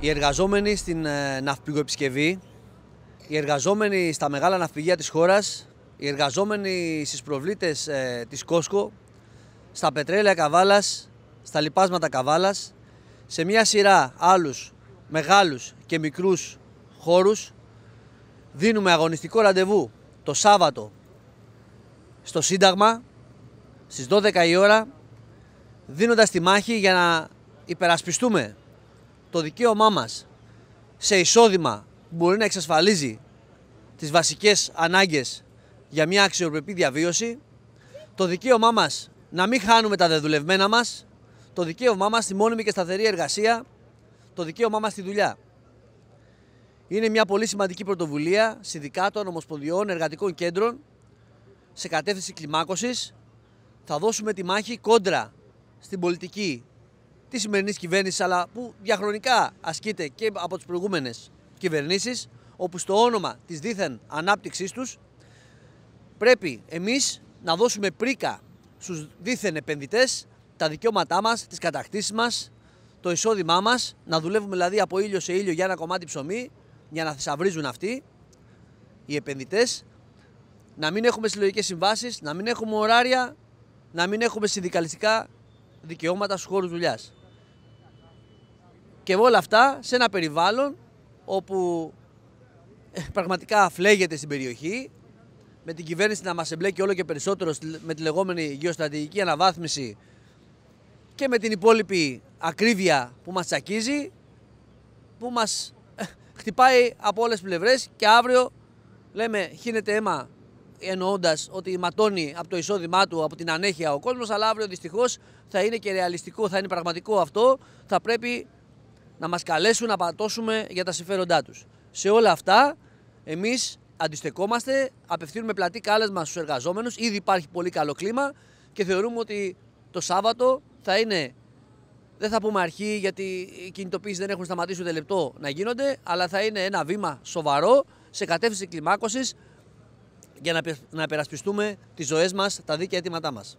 Οι εργαζόμενοι στην ε, ναυπηγοεπισκευή, οι εργαζόμενοι στα μεγάλα ναυπηγεία της χώρας, οι εργαζόμενοι στις προβλήτες ε, της Κόσκο, στα πετρέλαια Καβάλας, στα λιπάσματα Καβάλας, σε μια σειρά άλλους μεγάλους και μικρούς χώρους, δίνουμε αγωνιστικό ραντεβού το Σάββατο στο Σύνταγμα στις 12 η ώρα δίνοντας τη μάχη για να υπερασπιστούμε το δικαίωμά μας σε εισόδημα που μπορεί να εξασφαλίζει τις βασικές ανάγκες για μια αξιοπρεπή διαβίωση, το δικαίωμά μας να μην χάνουμε τα δεδουλευμένα μας, το δικαίωμά μας στη μόνιμη και σταθερή εργασία, το δικαίωμά μας στη δουλειά. Είναι μια πολύ σημαντική πρωτοβουλία συνδικάτων, ομοσπονδιών εργατικών κέντρων σε κατεύθυνση κλιμάκωσης. Θα δώσουμε τη μάχη κόντρα στην πολιτική τη σημερινής κυβέρνησης, αλλά που διαχρονικά ασκείται και από τις προηγούμενες κυβερνήσεις, όπου στο όνομα της δίθεν ανάπτυξής τους πρέπει εμείς να δώσουμε πρίκα στους δίθεν επενδυτές τα δικαιώματά μας, τις κατακτήσεις μας, το εισόδημά μας, να δουλεύουμε δηλαδή από ήλιο σε ήλιο για ένα κομμάτι ψωμί, για να θησαυρίζουν αυτοί οι επενδυτές, να μην έχουμε συλλογικές συμβάσεις, να μην έχουμε ωράρια, να μην έχουμε συνδικαλιστικά δικαιώματα στους χώρους δουλειάς. Και όλα αυτά σε ένα περιβάλλον όπου ε, πραγματικά φλέγεται στην περιοχή, με την κυβέρνηση να μας εμπλέκει όλο και περισσότερο με τη λεγόμενη γεωστρατηγική αναβάθμιση και με την υπόλοιπη ακρίβεια που μας τσακίζει, που μας ε, χτυπάει από όλες τις πλευρές και αύριο λέμε χύνεται αίμα εννοώντας ότι ματώνει από το εισόδημά του, από την ανέχεια ο κόσμος, αλλά αύριο δυστυχώς θα είναι και ρεαλιστικό, θα είναι πραγματικό αυτό. Θα πρέπει να μας καλέσουν να πατώσουμε για τα συμφέροντά τους. Σε όλα αυτά εμείς αντιστεκόμαστε, απευθύνουμε πλατή κάλεσμα στους εργαζόμενους, ήδη υπάρχει πολύ καλό κλίμα και θεωρούμε ότι το Σάββατο θα είναι, δεν θα πούμε αρχή γιατί οι κινητοποίησεις δεν έχουν σταματήσει ούτε λεπτό να γίνονται, αλλά θα είναι ένα βήμα σοβαρό σε κατεύθυνση κλιμάκωσης για να, να περασπιστούμε τις ζωές μας, τα δίκαια αιτήματά μας.